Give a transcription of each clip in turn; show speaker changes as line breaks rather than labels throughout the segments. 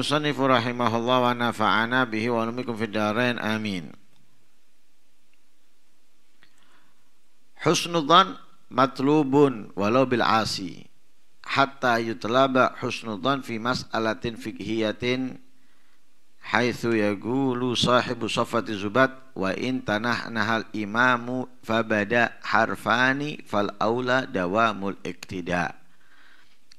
المصنف رحمه الله ونفعنا به ونمكم في الدارين آمين Husnudzan matlubun walau bil asi hatta yutlaba husnudzan fi mas'alatin fikhiyatin haitsu حيث sahibu صاحب zubat wa in tanahnaha al imamu fabada harfani fal aula dawamul iktida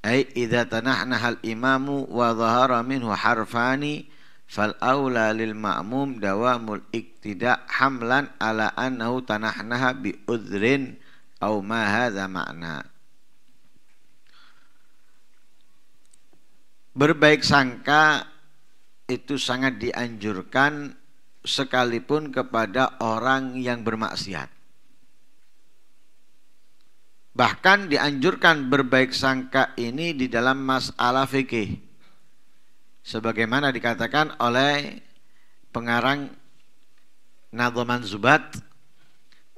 Ay, idza tanahnaha hal imamu wa dhahara minhu harfani fal aula lil ma'mum dawamul iktida hamlan ala annahu tanahnaha bi udhrin au ma hadza ma'na Berbaik sangka itu sangat dianjurkan sekalipun kepada orang yang bermaksiat Bahkan dianjurkan berbaik sangka ini di dalam masalah fikih. Sebagaimana dikatakan oleh pengarang Nadhaman Zubat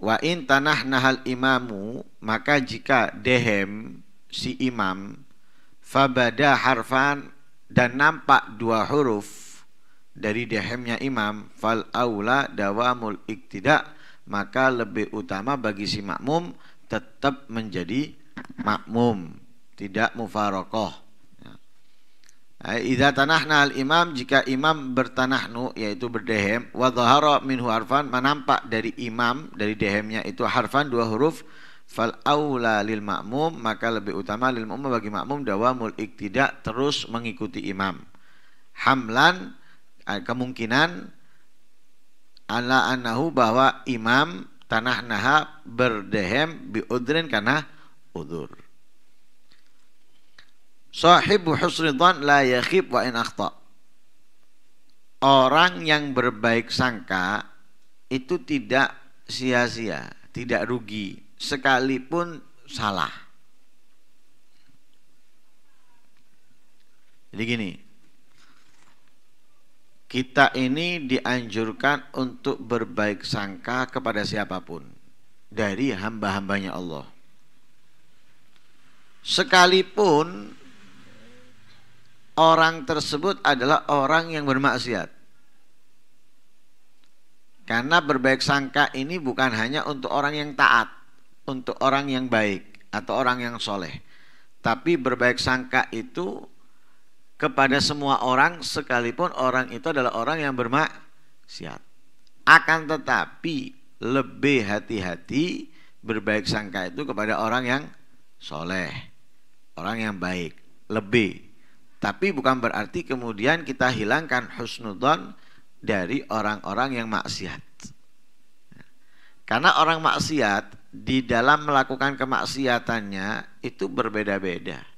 Wa in tanah nahal imamu Maka jika dehem si imam Fabada harfan dan nampak dua huruf dari dehemnya imam fal aula dawamul iktidak maka lebih utama bagi si makmum tetap menjadi makmum, tidak mufarokoh. Ya. Nah, idza tanahna al-imam jika imam bertanahnu yaitu berdehem wa dhahara minhu harfan menampak dari imam dari dehemnya itu harfan dua huruf fal aula lil ma'mum maka lebih utama lil ma'mum bagi ma'mum dawamul iktidak terus mengikuti imam hamlan eh, kemungkinan ala annahu bahwa imam tanah naha berdehem biudrin karena udur sahibu husnidhan la yakhib wa in akhta orang yang berbaik sangka itu tidak sia-sia tidak rugi sekalipun salah jadi gini kita ini dianjurkan untuk berbaik sangka kepada siapapun dari hamba-hambanya Allah. Sekalipun orang tersebut adalah orang yang bermaksiat. Karena berbaik sangka ini bukan hanya untuk orang yang taat, untuk orang yang baik atau orang yang soleh. Tapi berbaik sangka itu kepada semua orang sekalipun orang itu adalah orang yang bermaksiat. Akan tetapi lebih hati-hati berbaik sangka itu kepada orang yang soleh, orang yang baik, lebih. Tapi bukan berarti kemudian kita hilangkan husnudon dari orang-orang yang maksiat. Karena orang maksiat di dalam melakukan kemaksiatannya itu berbeda-beda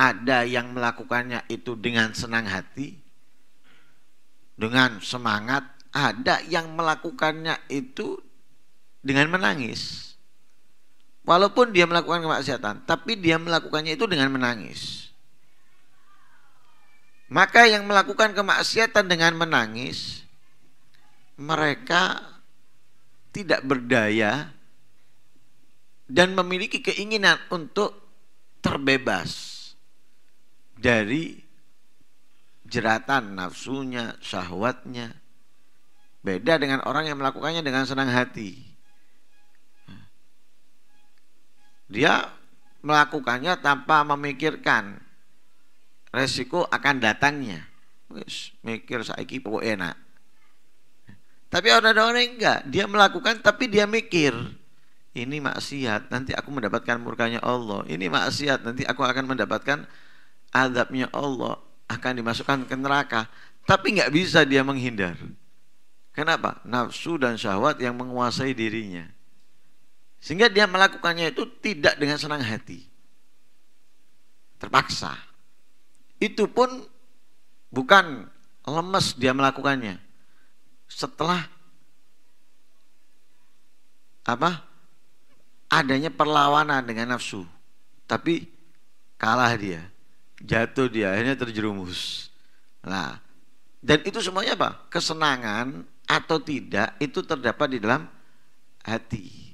ada yang melakukannya itu dengan senang hati, dengan semangat, ada yang melakukannya itu dengan menangis. Walaupun dia melakukan kemaksiatan, tapi dia melakukannya itu dengan menangis. Maka yang melakukan kemaksiatan dengan menangis, mereka tidak berdaya dan memiliki keinginan untuk terbebas dari jeratan nafsunya, syahwatnya. Beda dengan orang yang melakukannya dengan senang hati. Dia melakukannya tanpa memikirkan resiko akan datangnya. Wis, mikir saiki pokok enak. Tapi ada orang enggak, dia melakukan tapi dia mikir ini maksiat, nanti aku mendapatkan murkanya Allah. Ini maksiat, nanti aku akan mendapatkan azabnya Allah akan dimasukkan ke neraka tapi nggak bisa dia menghindar kenapa nafsu dan syahwat yang menguasai dirinya sehingga dia melakukannya itu tidak dengan senang hati terpaksa itu pun bukan lemes dia melakukannya setelah apa adanya perlawanan dengan nafsu tapi kalah dia jatuh dia akhirnya terjerumus lah dan itu semuanya apa kesenangan atau tidak itu terdapat di dalam hati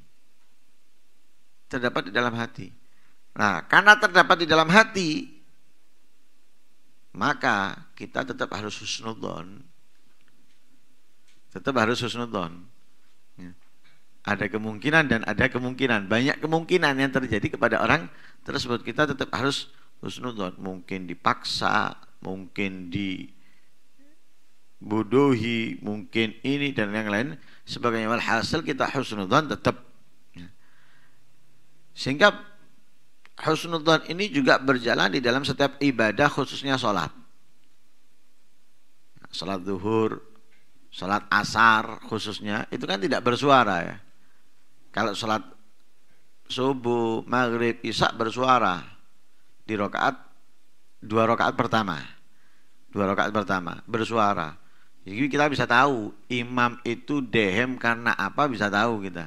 terdapat di dalam hati nah karena terdapat di dalam hati maka kita tetap harus husnudon tetap harus husnudon ya. ada kemungkinan dan ada kemungkinan banyak kemungkinan yang terjadi kepada orang tersebut kita tetap harus husnudon mungkin dipaksa mungkin dibodohi, mungkin ini dan yang lain sebagainya hasil kita husnudon tetap ya. sehingga husnudon ini juga berjalan di dalam setiap ibadah khususnya sholat nah, sholat duhur, sholat asar khususnya itu kan tidak bersuara ya kalau sholat subuh maghrib isak bersuara di rokaat dua rokaat pertama dua rokaat pertama bersuara jadi kita bisa tahu imam itu dehem karena apa bisa tahu kita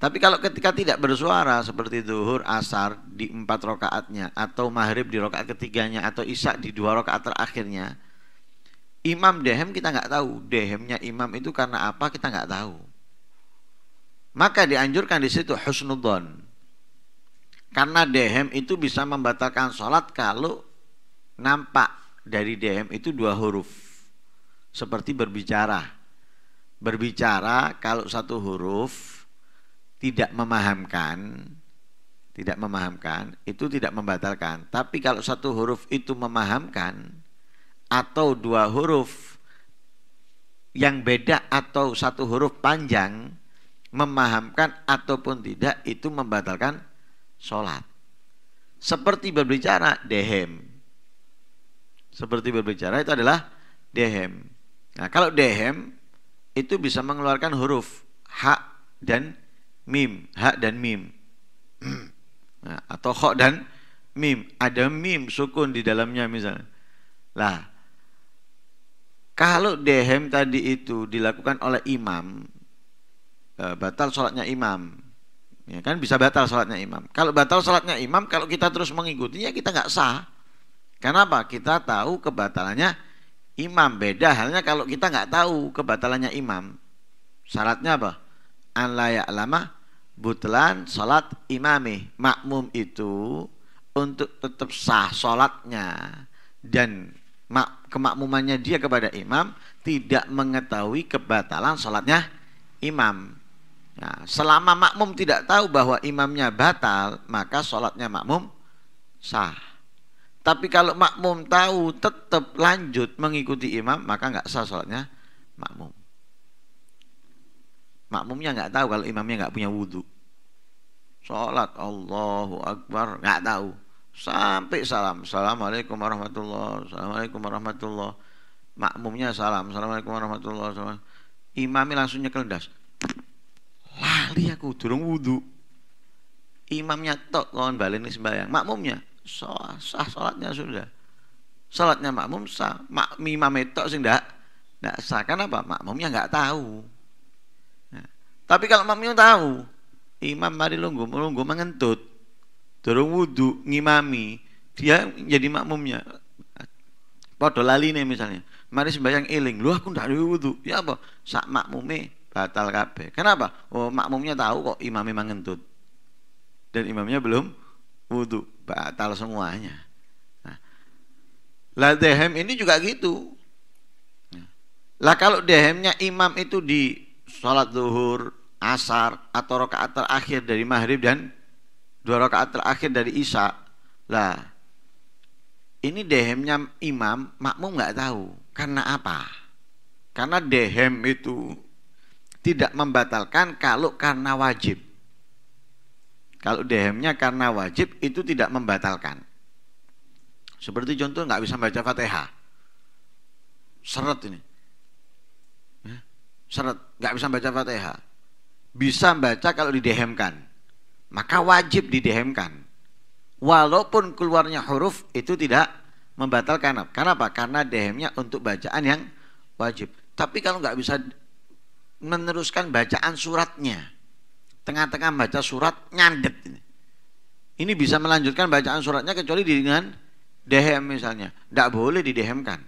tapi kalau ketika tidak bersuara seperti duhur asar di empat rokaatnya atau maghrib di rokaat ketiganya atau isak di dua rokaat terakhirnya, imam dehem kita nggak tahu dehemnya imam itu karena apa kita nggak tahu. Maka dianjurkan di situ husnudon karena dehem itu bisa membatalkan sholat kalau nampak dari dehem itu dua huruf. Seperti berbicara. Berbicara kalau satu huruf tidak memahamkan, tidak memahamkan, itu tidak membatalkan. Tapi kalau satu huruf itu memahamkan atau dua huruf yang beda atau satu huruf panjang memahamkan ataupun tidak itu membatalkan sholat. Seperti berbicara dehem. Seperti berbicara itu adalah dehem. Nah kalau dehem itu bisa mengeluarkan huruf H dan mim. H dan mim. nah, atau kok dan mim. Ada mim sukun di dalamnya misalnya. Lah, kalau dehem tadi itu dilakukan oleh imam, eh, batal sholatnya imam ya kan bisa batal sholatnya imam kalau batal sholatnya imam kalau kita terus mengikutinya kita nggak sah kenapa kita tahu kebatalannya imam beda halnya kalau kita nggak tahu kebatalannya imam syaratnya apa an lama butlan sholat imami makmum itu untuk tetap sah sholatnya dan kemakmumannya dia kepada imam tidak mengetahui kebatalan sholatnya imam Nah, selama makmum tidak tahu bahwa imamnya batal, maka sholatnya makmum sah. Tapi kalau makmum tahu tetap lanjut mengikuti imam, maka nggak sah sholatnya makmum. Makmumnya nggak tahu kalau imamnya nggak punya wudhu. Sholat Allahu Akbar nggak tahu. Sampai salam, assalamualaikum warahmatullah, assalamualaikum warahmatullah. Makmumnya salam, assalamualaikum warahmatullah. Imamnya langsung nyekel das lali aku durung wudhu imamnya tok kon baleni sembahyang makmumnya sah, sah salatnya sudah salatnya makmum sah mak imam tok sing ndak ndak sah kenapa makmumnya nggak tahu nah, tapi kalau makmumnya tahu imam mari lunggu lunggu mengentut durung wudhu ngimami dia jadi makmumnya podo lali nih misalnya mari sembahyang iling, lu aku ndak wudhu ya apa sak makmume batal kabeh. Kenapa? Oh, makmumnya tahu kok imam memang ngentut. Dan imamnya belum wudhu, batal semuanya. Nah, lah dehem ini juga gitu. Nah. Lah kalau dehemnya imam itu di sholat zuhur, asar atau rakaat terakhir dari maghrib dan dua rakaat terakhir dari isya, lah ini dehemnya imam makmum nggak tahu karena apa? Karena dehem itu tidak membatalkan kalau karena wajib. Kalau dhm-nya karena wajib itu tidak membatalkan. Seperti contoh nggak bisa baca fatihah, seret ini, seret nggak bisa baca fatihah. Bisa baca kalau didehemkan, maka wajib didehemkan. Walaupun keluarnya huruf itu tidak membatalkan. Kenapa? Karena dhm-nya untuk bacaan yang wajib. Tapi kalau nggak bisa meneruskan bacaan suratnya. Tengah-tengah baca surat nyandet ini. Ini bisa melanjutkan bacaan suratnya kecuali dengan dehem misalnya. Tidak boleh didehemkan.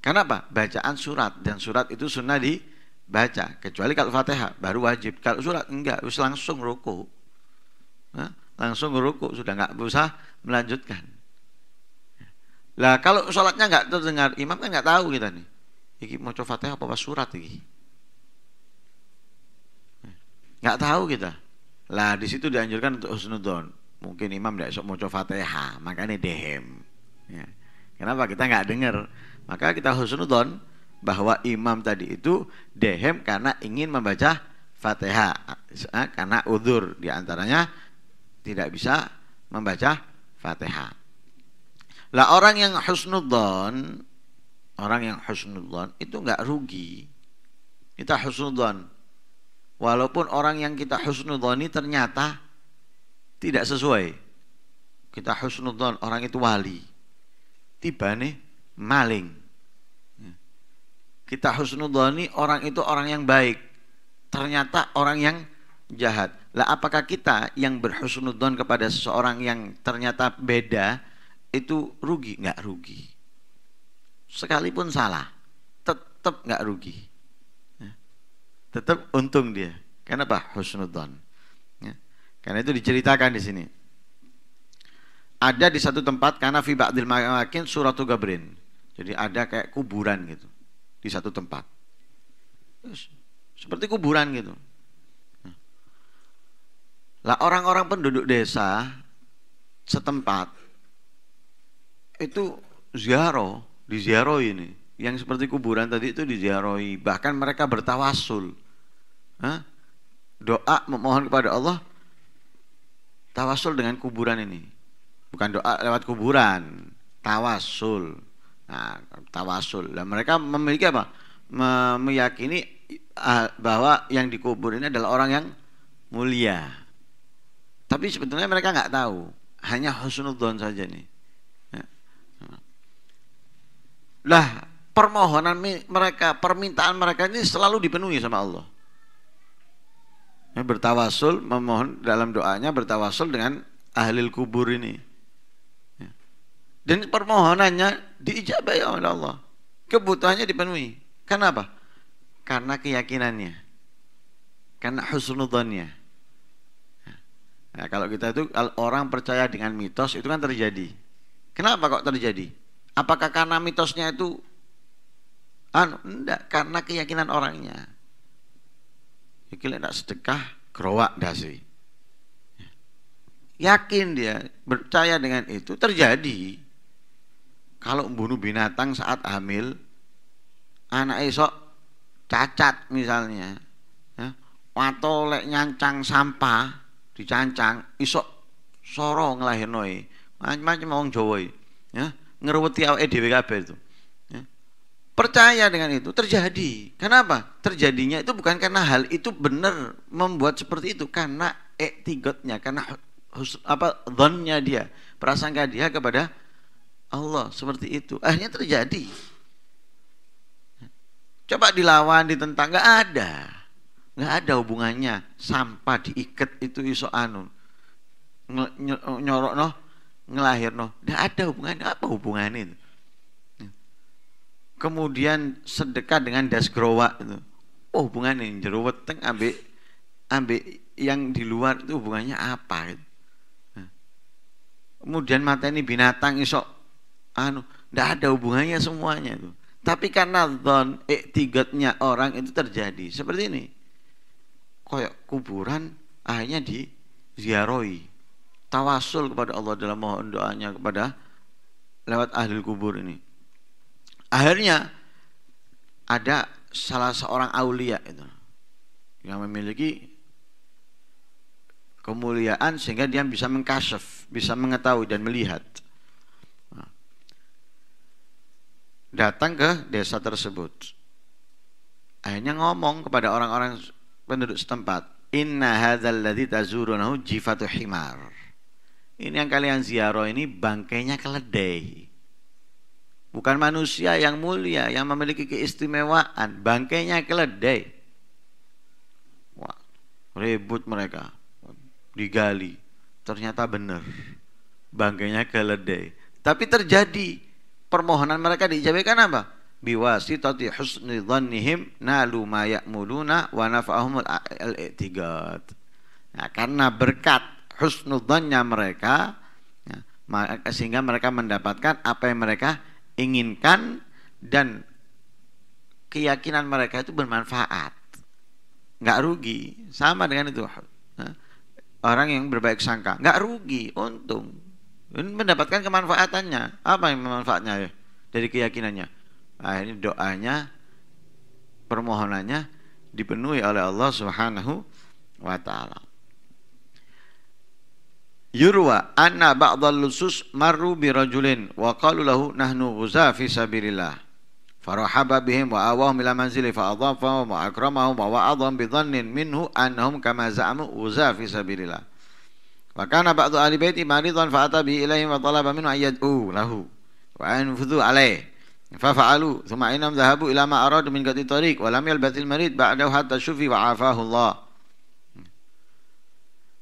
Karena apa? Bacaan surat dan surat itu sunnah dibaca. Kecuali kalau fatihah baru wajib. Kalau surat enggak, harus langsung ruku. langsung ruku sudah nggak usah melanjutkan. Lah kalau sholatnya nggak terdengar imam kan nggak tahu kita nih iki maca Fatihah apa surat iki? Nggak tahu kita. Lah di situ dianjurkan untuk husnudon. Mungkin imam tidak sok maca Fatihah, makanya dehem. Ya. Kenapa kita nggak dengar? Maka kita husnudon bahwa imam tadi itu dehem karena ingin membaca Fatihah ah, karena udur diantaranya tidak bisa membaca Fatihah. Lah orang yang husnudzon orang yang husnudzon itu nggak rugi kita husnudzon walaupun orang yang kita husnudzoni ternyata tidak sesuai kita husnudzon orang itu wali tiba nih maling kita husnudzoni orang itu orang yang baik ternyata orang yang jahat lah apakah kita yang berhusnudzon kepada seseorang yang ternyata beda itu rugi nggak rugi sekalipun salah tetap nggak rugi ya. tetap untung dia karena kenapa husnudon ya. karena itu diceritakan di sini ada di satu tempat karena fi ba'dil makin suratu gabrin jadi ada kayak kuburan gitu di satu tempat seperti kuburan gitu ya. lah orang-orang penduduk desa setempat itu ziarah diziarahi ini yang seperti kuburan tadi itu diziarahi bahkan mereka bertawasul Hah? doa memohon kepada Allah tawasul dengan kuburan ini bukan doa lewat kuburan tawasul nah tawasul dan mereka memiliki apa meyakini ah, bahwa yang dikubur ini adalah orang yang mulia tapi sebetulnya mereka nggak tahu hanya husnudzon saja nih Lah permohonan mereka, permintaan mereka ini selalu dipenuhi sama Allah. Ya, bertawasul, memohon dalam doanya bertawasul dengan ahli kubur ini. Ya. Dan permohonannya diijabai ya oleh Allah. Kebutuhannya dipenuhi. Kenapa? Karena keyakinannya. Karena husnudhannya. Nah, kalau kita itu orang percaya dengan mitos itu kan terjadi. Kenapa kok terjadi? Apakah karena mitosnya itu anu? Enggak, karena keyakinan orangnya. Iki lek sedekah kerowak dasi. Yakin dia, percaya dengan itu terjadi. Kalau membunuh binatang saat hamil, anak esok cacat misalnya, ya, atau lek nyancang sampah dicancang, esok sorong lahir noi, macam-macam orang Jawa ya ngeruweti awake dhewe kabeh itu. Ya. Percaya dengan itu terjadi. Kenapa? Terjadinya itu bukan karena hal itu benar membuat seperti itu, karena etigotnya, karena hus, apa dhonnya dia, prasangka dia kepada Allah seperti itu. Akhirnya terjadi. Ya. Coba dilawan, ditentang, nggak ada. nggak ada hubungannya. Sampah diikat itu iso anu. Nyorok noh ngelahir no, tidak ada hubungan apa hubungan itu kemudian sedekah dengan das growa itu oh hubungannya ini teng ambek ambek yang di luar itu hubungannya apa gitu. kemudian mata ini binatang isok anu tidak ada hubungannya semuanya itu tapi karena don iktigatnya orang itu terjadi seperti ini koyok kuburan akhirnya di ziaroi tawasul kepada Allah dalam mohon doanya kepada lewat ahli kubur ini. Akhirnya ada salah seorang aulia itu yang memiliki kemuliaan sehingga dia bisa mengkasif, bisa mengetahui dan melihat. Datang ke desa tersebut. Akhirnya ngomong kepada orang-orang penduduk setempat, "Inna hadzal ladzi tazurunahu jifatu himar." Ini yang kalian ziarah ini bangkainya keledai. Bukan manusia yang mulia yang memiliki keistimewaan, bangkainya keledai. Wah, ribut mereka. Digali. Ternyata benar. Bangkainya keledai. Tapi terjadi permohonan mereka diijabahkan apa? Biwasitati husni dhannihim nalu ma ya'muluna wa al i'tigad. Nah, karena berkat husnudhannya mereka ya, sehingga mereka mendapatkan apa yang mereka inginkan dan keyakinan mereka itu bermanfaat nggak rugi sama dengan itu ya, orang yang berbaik sangka nggak rugi untung mendapatkan kemanfaatannya apa yang manfaatnya ya dari keyakinannya nah, ini doanya permohonannya dipenuhi oleh Allah Subhanahu wa taala يروى أن بعض اللصوص مروا برجل وقالوا له نحن غزاة في سبيل الله فرحب بهم وآواهم إلى منزله فأضافهم وأكرمهم ووعظهم بظن منه أنهم كما زعموا غزاة في سبيل الله وكان بعض أهل بيتي مريضا فأتى به إليهم وطلب منه أن يدعوا له وأن ينفذوا عليه ففعلوا ثم إنهم ذهبوا إلى ما أرادوا من قد الطريق ولم يلبث المريض بعده حتى شفي وعافاه الله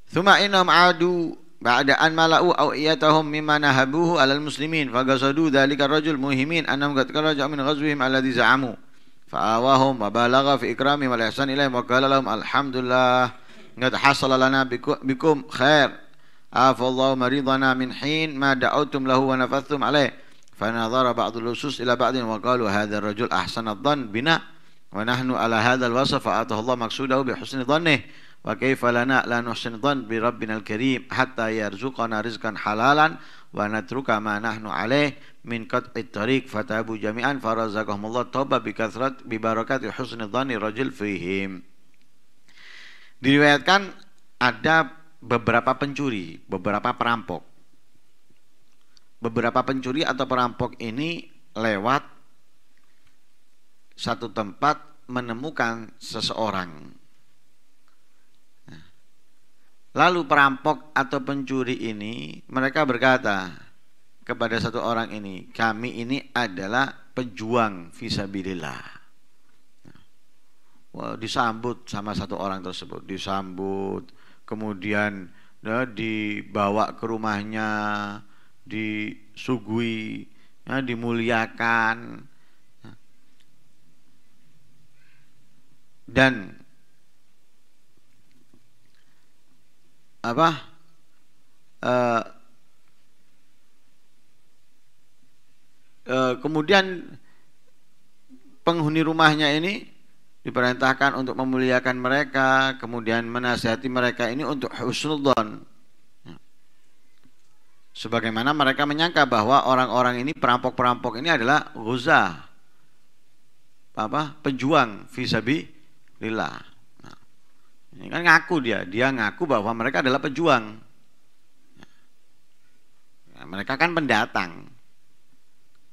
ثم إنهم عادوا بعد أن ملأوا أوئيتهم مما نهبوه على المسلمين فقصدوا ذلك الرجل موهمين أنهم قد رجعوا من غزوهم الذي زعموا فآواهم وبالغ في إكرامهم والإحسان إليهم وقال لهم الحمد لله قد حصل لنا بكم خير عاف الله مريضنا من حين ما دعوتم له ونفثتم عليه فنظر بعض اللصوص إلى بعض وقالوا هذا الرجل أحسن الظن بنا ونحن على هذا الوصف فأعطاه الله مقصوده بحسن ظنه Wa kaifa lana la nuhsindan bi rabbinal karim hatta yarzuqana rizqan halalan wa natruka ma nahnu alaih min qat'i tariq fatabu jami'an farazaqahumullah tauba bi kathrat bi barakati husni dhani rajul fihim. Diriwayatkan ada beberapa pencuri, beberapa perampok. Beberapa pencuri atau perampok ini lewat satu tempat menemukan seseorang Lalu perampok atau pencuri ini mereka berkata kepada satu orang ini, kami ini adalah pejuang visabilillah. Wah, disambut sama satu orang tersebut, disambut, kemudian ya, dibawa ke rumahnya, disugui, ya, dimuliakan, dan apa uh, uh, kemudian penghuni rumahnya ini diperintahkan untuk memuliakan mereka kemudian menasihati mereka ini untuk husnudzon ya. sebagaimana mereka menyangka bahwa orang-orang ini perampok-perampok ini adalah ghuzah apa pejuang fisabi lillah ini kan ngaku dia, dia ngaku bahwa mereka adalah pejuang. Ya, mereka kan pendatang,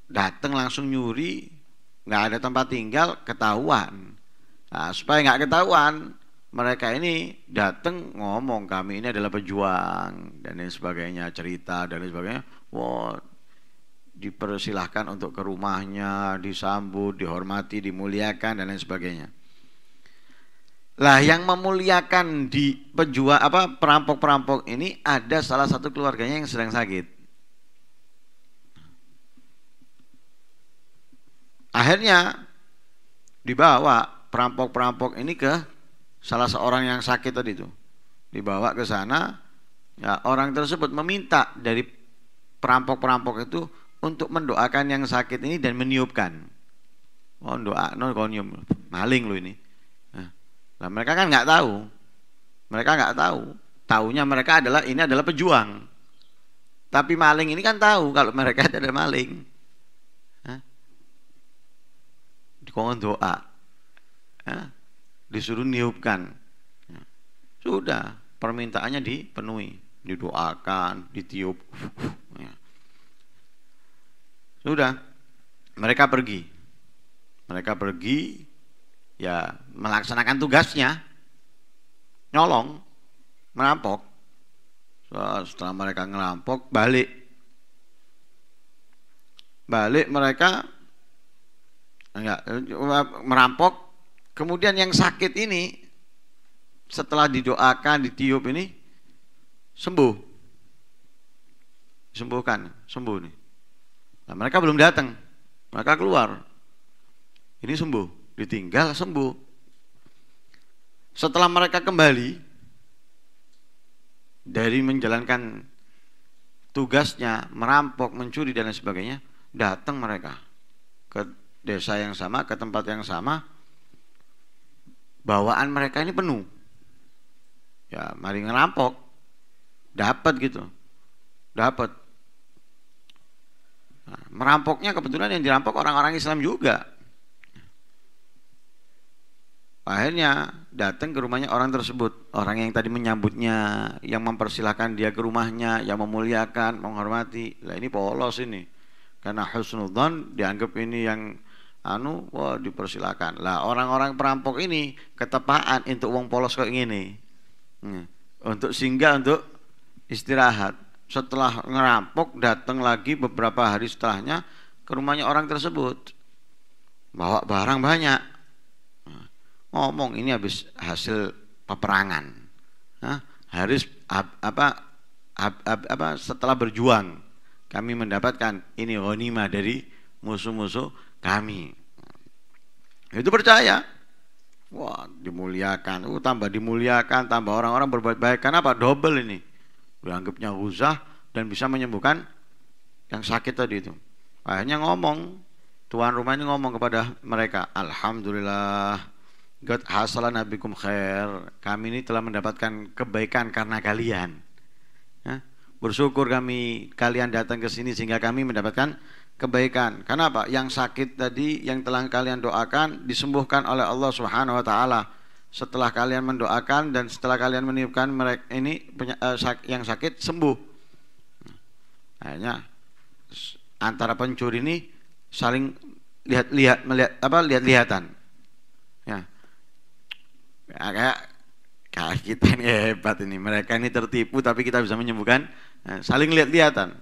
datang langsung nyuri, nggak ada tempat tinggal, ketahuan. Nah, supaya nggak ketahuan, mereka ini datang ngomong kami ini adalah pejuang dan lain sebagainya, cerita dan lain sebagainya. Wow, dipersilahkan untuk ke rumahnya, disambut, dihormati, dimuliakan dan lain sebagainya. Lah yang memuliakan di penjual apa perampok-perampok ini ada salah satu keluarganya yang sedang sakit. Akhirnya dibawa perampok-perampok ini ke salah seorang yang sakit tadi itu. Dibawa ke sana, ya, orang tersebut meminta dari perampok-perampok itu untuk mendoakan yang sakit ini dan meniupkan. Oh, doa, no, konium. maling lo ini Nah, mereka kan nggak tahu. Mereka nggak tahu. Taunya mereka adalah ini adalah pejuang. Tapi maling ini kan tahu kalau mereka tidak ada maling. dikongen doa. Disuruh niupkan. Sudah, permintaannya dipenuhi, didoakan, ditiup. Ya. Sudah, mereka pergi. Mereka pergi ya melaksanakan tugasnya nyolong merampok setelah mereka ngerampok balik balik mereka enggak ya, merampok kemudian yang sakit ini setelah didoakan ditiup ini sembuh sembuhkan sembuh nih nah, mereka belum datang mereka keluar ini sembuh ditinggal sembuh. Setelah mereka kembali dari menjalankan tugasnya merampok, mencuri dan lain sebagainya, datang mereka ke desa yang sama, ke tempat yang sama. Bawaan mereka ini penuh. Ya, mari ngerampok. Dapat gitu. Dapat. Nah, merampoknya kebetulan yang dirampok orang-orang Islam juga. Akhirnya datang ke rumahnya orang tersebut, orang yang tadi menyambutnya, yang mempersilahkan dia ke rumahnya, yang memuliakan, menghormati. Lah ini polos ini. Karena husnudzon dianggap ini yang anu wah dipersilakan. Lah orang-orang perampok ini ketepaan untuk uang polos kayak gini. Hmm. Untuk singgah untuk istirahat. Setelah ngerampok datang lagi beberapa hari setelahnya ke rumahnya orang tersebut. Bawa barang banyak ngomong ini habis hasil peperangan nah, harus ab, apa ab, ab, apa setelah berjuang kami mendapatkan ini honima dari musuh-musuh kami itu percaya wah dimuliakan uh, tambah dimuliakan tambah orang-orang berbuat baik karena apa double ini dianggapnya huzah dan bisa menyembuhkan yang sakit tadi itu akhirnya ngomong tuan rumahnya ngomong kepada mereka alhamdulillah God hasala nabikum khair. Kami ini telah mendapatkan kebaikan karena kalian. Ya. Bersyukur kami kalian datang ke sini sehingga kami mendapatkan kebaikan. Karena apa? Yang sakit tadi yang telah kalian doakan disembuhkan oleh Allah Subhanahu wa taala. Setelah kalian mendoakan dan setelah kalian meniupkan mereka ini eh, yang sakit sembuh. Hanya antara pencuri ini saling lihat-lihat melihat apa lihat-lihatan kayak kayak kita ini hebat ini mereka ini tertipu tapi kita bisa menyembuhkan eh, saling lihat-lihatan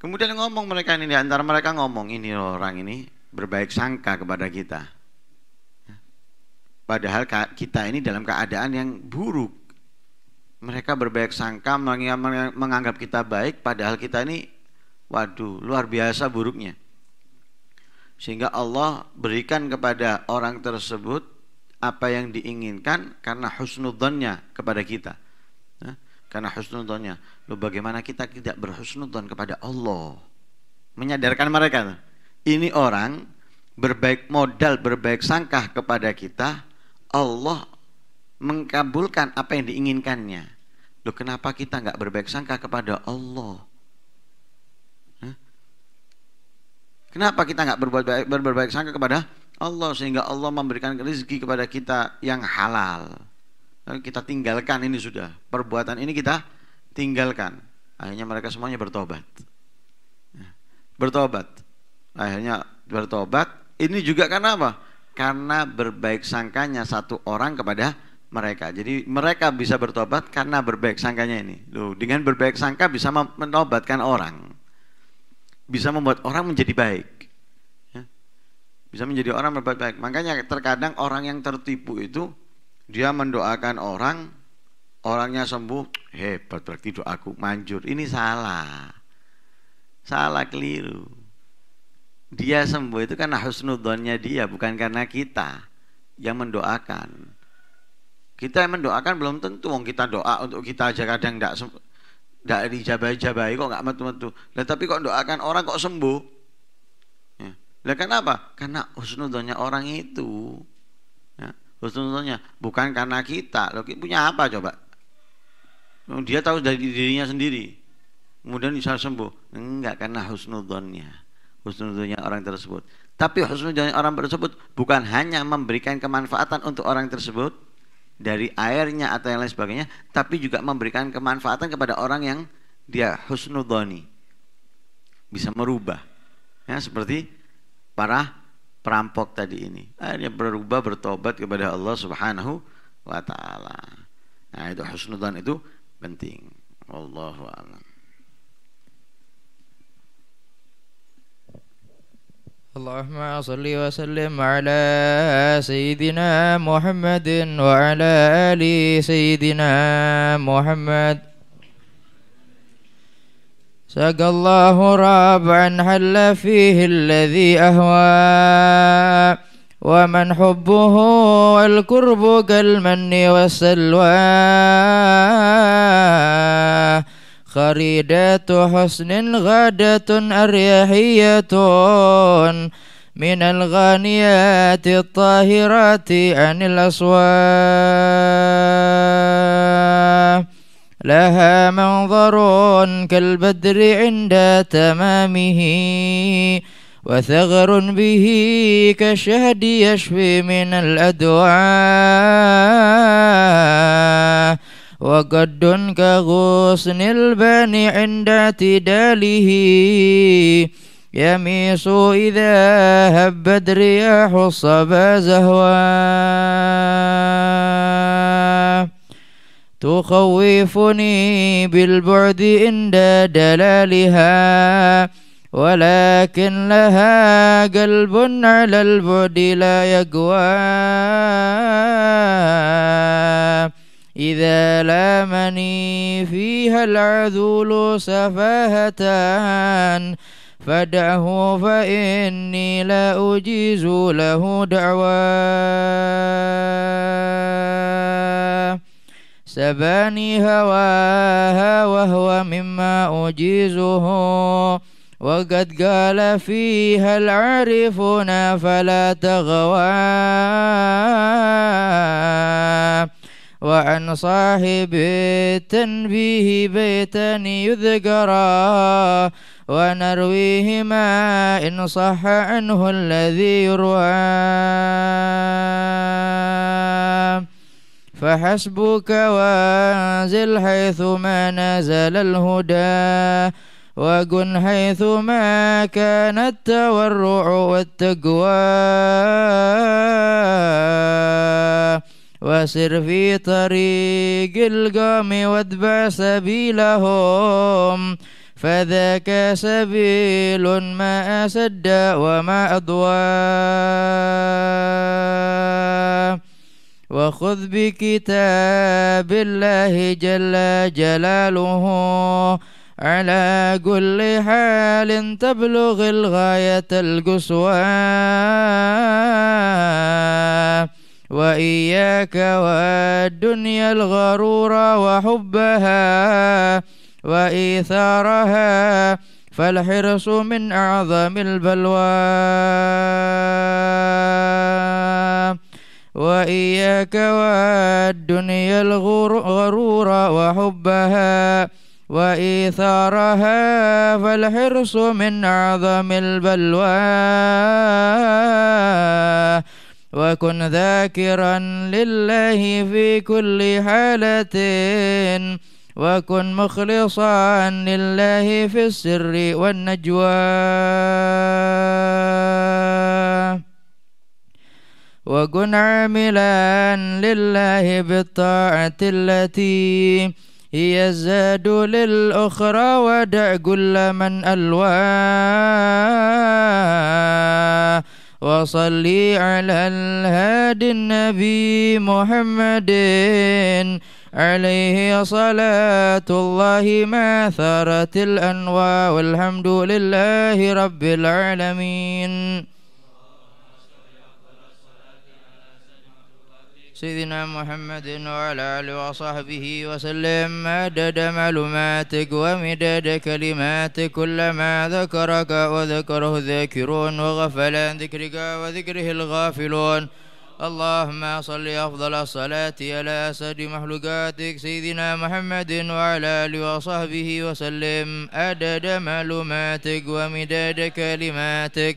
kemudian ngomong mereka ini di antara mereka ngomong ini orang ini berbaik sangka kepada kita padahal kita ini dalam keadaan yang buruk mereka berbaik sangka menganggap kita baik padahal kita ini waduh luar biasa buruknya sehingga Allah berikan kepada orang tersebut apa yang diinginkan karena husnudzonnya kepada kita. Ya, karena husnudzonnya. Loh bagaimana kita tidak berhusnudzon kepada Allah? Menyadarkan mereka. Ini orang berbaik modal, berbaik sangka kepada kita. Allah mengkabulkan apa yang diinginkannya. Loh kenapa kita nggak berbaik sangka kepada Allah? Ya? Kenapa kita nggak berbuat baik, berbaik sangka kepada Allah sehingga Allah memberikan rezeki kepada kita yang halal. Kita tinggalkan ini sudah. Perbuatan ini kita tinggalkan. Akhirnya mereka semuanya bertobat. Ya. Bertobat. Akhirnya bertobat. Ini juga karena apa? Karena berbaik sangkanya satu orang kepada mereka. Jadi mereka bisa bertobat karena berbaik sangkanya ini. Loh, dengan berbaik sangka bisa menobatkan orang. Bisa membuat orang menjadi baik bisa menjadi orang berbuat baik. Makanya terkadang orang yang tertipu itu dia mendoakan orang, orangnya sembuh, hebat berarti doaku manjur. Ini salah. Salah keliru. Dia sembuh itu karena husnudonnya dia, bukan karena kita yang mendoakan. Kita yang mendoakan belum tentu wong kita doa untuk kita aja kadang tidak tidak dijabai-jabai kok nggak metu-metu. Nah, tapi kok doakan orang kok sembuh? Lah kenapa? Karena husnudonnya orang itu. Ya, husnudonnya bukan karena kita. Lo punya apa coba? Dia tahu dari dirinya sendiri. Kemudian bisa sembuh. Enggak karena husnudonnya. Husnudonnya orang tersebut. Tapi husnudonnya orang tersebut bukan hanya memberikan kemanfaatan untuk orang tersebut dari airnya atau yang lain sebagainya, tapi juga memberikan kemanfaatan kepada orang yang dia husnudoni. Bisa merubah. Ya, seperti para perampok tadi ini. Akhirnya berubah bertobat kepada Allah Subhanahu wa taala. Nah, itu husnudzan itu penting. Wallahu a'lam.
اللهم صل وسلم على سيدنا محمد وعلى ال سيدنا محمد سقى الله رابعا حل فيه الذي أهوى ومن حبه والكرب كالمن والسلوى خريدة حسن غادة أريحية من الغانيات الطاهرات عن الأصوات لها منظر كالبدر عند تمامه وثغر به كالشهد يشفي من الأدواء وقد كغصن البان عند اعتداله يميس إذا هبت رياح الصبا زهوان تخوفني بالبعد عند دلالها ولكن لها قلب على البعد لا يقوى إذا لامني فيها العذول سفاهة فدعه فإني لا أجيز له دعوى سباني هواها وهو مما أجيزه وقد قال فيها العارفون فلا تغوى وعن صاحب التنبيه بيتا يذكرا ونرويهما إن صح عنه الذي يروى فحسبك وانزل حيث ما نزل الهدى وكن حيث ما كان التورع والتقوى وسر في طريق القوم واتبع سبيلهم فذاك سبيل ما أسد وما أضوى وخذ بكتاب الله جل جلاله على كل حال تبلغ الغاية القصوى وإياك والدنيا الغرور وحبها وإيثارها فالحرص من أعظم البلوى وإياك والدنيا الغرور وحبها وإيثارها فالحرص من أعظم البلوى وكن ذاكرا لله في كل حالة وكن مخلصا لله في السر والنجوى وكن عاملا لله بالطاعة التي هي الزاد للأخرى ودع كل من ألواه وصلي على الهادي النبي محمد عليه صلاة الله ما ثرت الأنواع والحمد لله رب العالمين سيدنا محمد وعلى آله وصحبه وسلم مدد معلوماتك ومداد كلماتك كلما ذكرك وذكره الذاكرون وغفل عن ذكرك وذكره الغافلون اللهم صل أفضل الصلاة على أسد مخلوقاتك سيدنا محمد وعلى آله وصحبه وسلم أدد معلوماتك ومداد كلماتك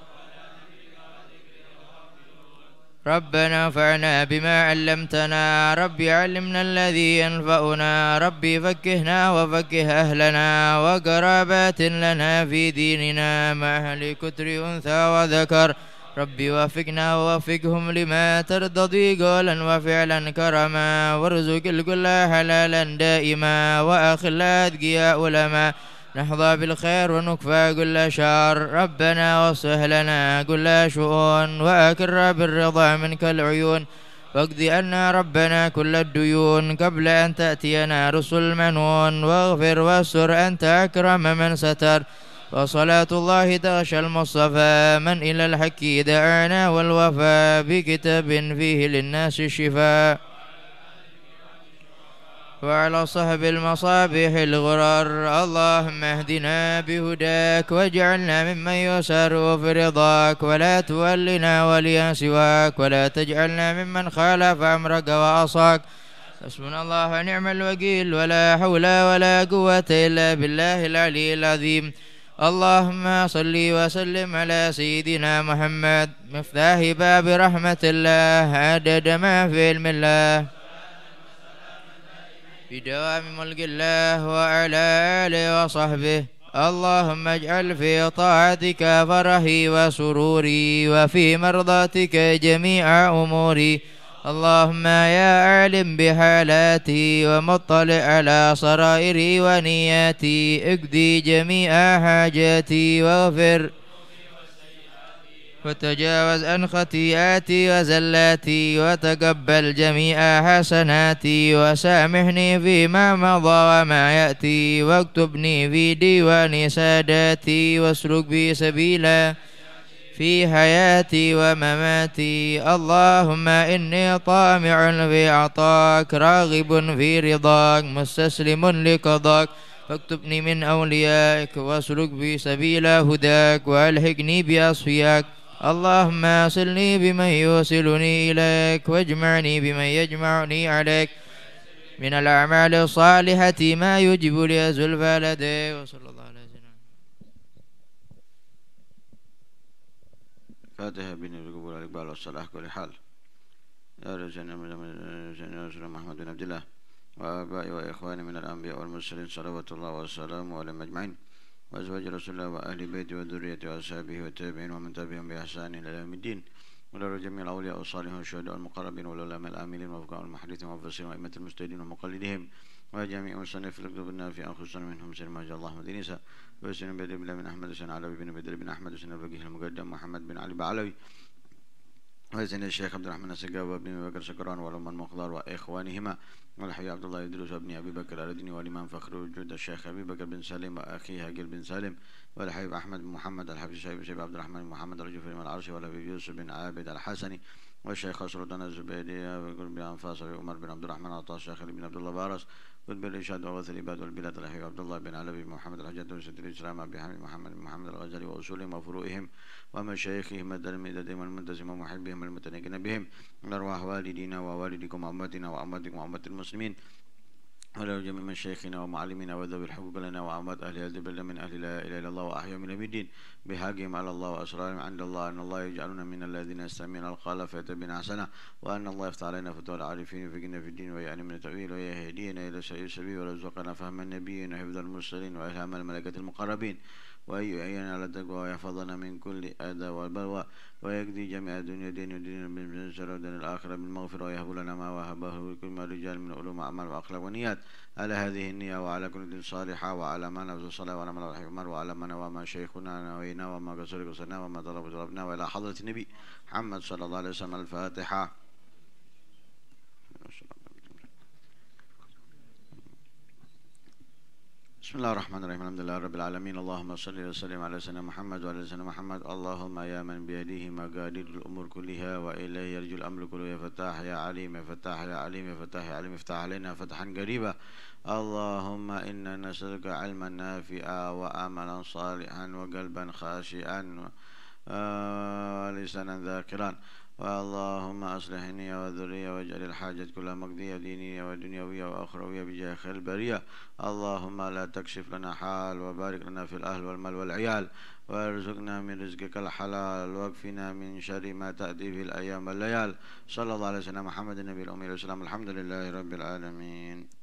ربنا فعنا بما علمتنا ربي علمنا الذي ينفعنا ربي فكهنا وفكه أهلنا وقرابات لنا في ديننا مع أهل كتر أنثى وذكر ربي وفقنا ووفقهم لما ترتضي قولا وفعلا كرما وارزق الكل حلالا دائما وأخلا أتقياء علماً نحظى بالخير ونكفى كل شر ربنا وصه لنا كل شؤون وأكر بالرضا منك العيون واقضي أنا ربنا كل الديون قبل أن تأتينا رسل منون واغفر واستر أنت أكرم من ستر وصلاة الله تغشى المصطفى من إلى الحكي دعانا والوفا بكتاب فيه للناس الشفاء وعلى صحب المصابيح الغرر اللهم اهدنا بهداك واجعلنا ممن يسر في رضاك ولا تولنا وليا سواك ولا تجعلنا ممن خالف أمرك وعصاك حسبنا الله ونعم الوكيل ولا حول ولا قوة إلا بالله العلي العظيم اللهم صل وسلم على سيدنا محمد مفتاح باب رحمة الله عدد ما في علم الله بدوام ملك الله وعلى آله وصحبه اللهم اجعل في طاعتك فرحي وسروري وفي مرضاتك جميع أموري اللهم يا عالم بحالاتي ومطلع على سرائري ونياتي اقضي جميع حاجاتي واغفر وتجاوز عن خطياتي وزلاتي وتقبل جميع حسناتي وسامحني فيما مضى وما يأتي واكتبني في ديوان ساداتي واسلك بي سبيلا في حياتي ومماتي اللهم إني طامع في عطاك راغب في رضاك مستسلم لقضاك فاكتبني من أوليائك واسلك بي سبيل هداك وألحقني بأصفياك اللهم أصلني بمن يوصلني إليك واجمعني بمن يجمعني عليك من الأعمال الصالحة ما يجب لي زلفى لدي وصلى الله على وسلم
فاتحة بين القبول والإقبال والصلاح كل حال يا رجل محمد بن عبد الله وآبائي وإخواني من الأنبياء والمرسلين صلوات الله وسلامه عليهم أجمعين وأزواج رسول الله وأهل بيته وذريته وأصحابه والتابعين ومن تبعهم بإحسان إلى يوم الدين ولر جميع الأولياء والصالحين والشهداء المقربين والعلماء العاملين والفقهاء المحدثين والمفسرين وأئمة المستهدين ومقلدهم وجميع في الكتب النافعة خصوصا منهم سلم ماجد الله مدين نساء وسلم بدر بن من أحمد وسن علوي بن بدر بن أحمد وسن الفقيه المقدم محمد بن علي بعلوي وزن الشيخ عبد الرحمن السقاوي وابن بكر سكران وعمر مقدار وإخوانهما الحي عبد الله يدرس ابن أبي بكر الدين والإمام فخر وجود الشيخ أبي بكر بن سالم وأخيه هاجر بن سالم والحي أحمد بن محمد الحبيب الشيخ شيب عبد الرحمن بن محمد رجل فيلم العرش والحي يوسف بن عابد الحسني والشيخ خسر الدين الزبيدي بن فاصل عمر بن عبد الرحمن عطاء الشيخ بن عبد الله بارس تدبير الإشاد وغزل العباد البلاد الحبيب عبد الله بن علوي محمد الحجاج درس الإسلام أبي بحمد محمد بن محمد الغزالي وأصولهم وفروعهم ومشايخهم التلاميذ المنتزم ومحبهم المتناجين بهم من أرواح والدينا ووالدكم وأمتنا وأمتكم وأمة المسلمين ولو جميع مشايخنا ومعلمنا وذوي الحقوق لنا وعمد أهل هذا البلد من أهل لا إله إلا الله وأحيا من الدين بحقهم على الله وأسرارهم عند الله أن الله يجعلنا من الذين يستمعون القول فيتبعون حسنه وأن الله يفتح علينا فتوى العارفين ويفقهنا في الدين ويعني من التأويل ويهدينا إلى سبيل السبيل ويرزقنا فهم النبيين وحفظ المرسلين وإلهام الملائكة المقربين وأن على التقوى ويحفظنا من كل أذى والبلوى ويقضي جميع الدنيا دين ودين بالجنة ودين الآخرة بالمغفرة ويهب لنا ما وهبه لكل رجال من علوم أعمال وأخلاق ونيات على هذه النية وعلى كل صالحة وعلى ما نفس الصلاة وعلى ما عمر وعلى ما نوى ما شيخنا نوينا وما قصر قصرنا وما ضرب ضربنا وإلى حضرة النبي محمد صلى الله عليه وسلم الفاتحة بسم الله الرحمن الرحيم الحمد لله رب العالمين اللهم صل وسلم على سيدنا محمد وعلى سيدنا محمد اللهم يا من بيده مقادير الامور كلها واليه يرجو الامر كله يا فتاح يا عليم يا فتاح يا عليم يا فتاح يا عليم افتح علينا فتحا قريبا اللهم انا نسالك علما نافعا واملا صالحا وقلبا خاشئا ولسانا آه، ذاكرا اللهم أصلح نية وذرية واجعل الحاجة كلها مقضية دينية ودنيوية وأخروية بجاه خير البرية اللهم لا تكشف لنا حال وبارك لنا في الأهل والمال والعيال وارزقنا من رزقك الحلال واكفنا من شر ما تأتي في الأيام والليال صلى الله على سيدنا محمد النبي الأمي والسلام الحمد لله رب العالمين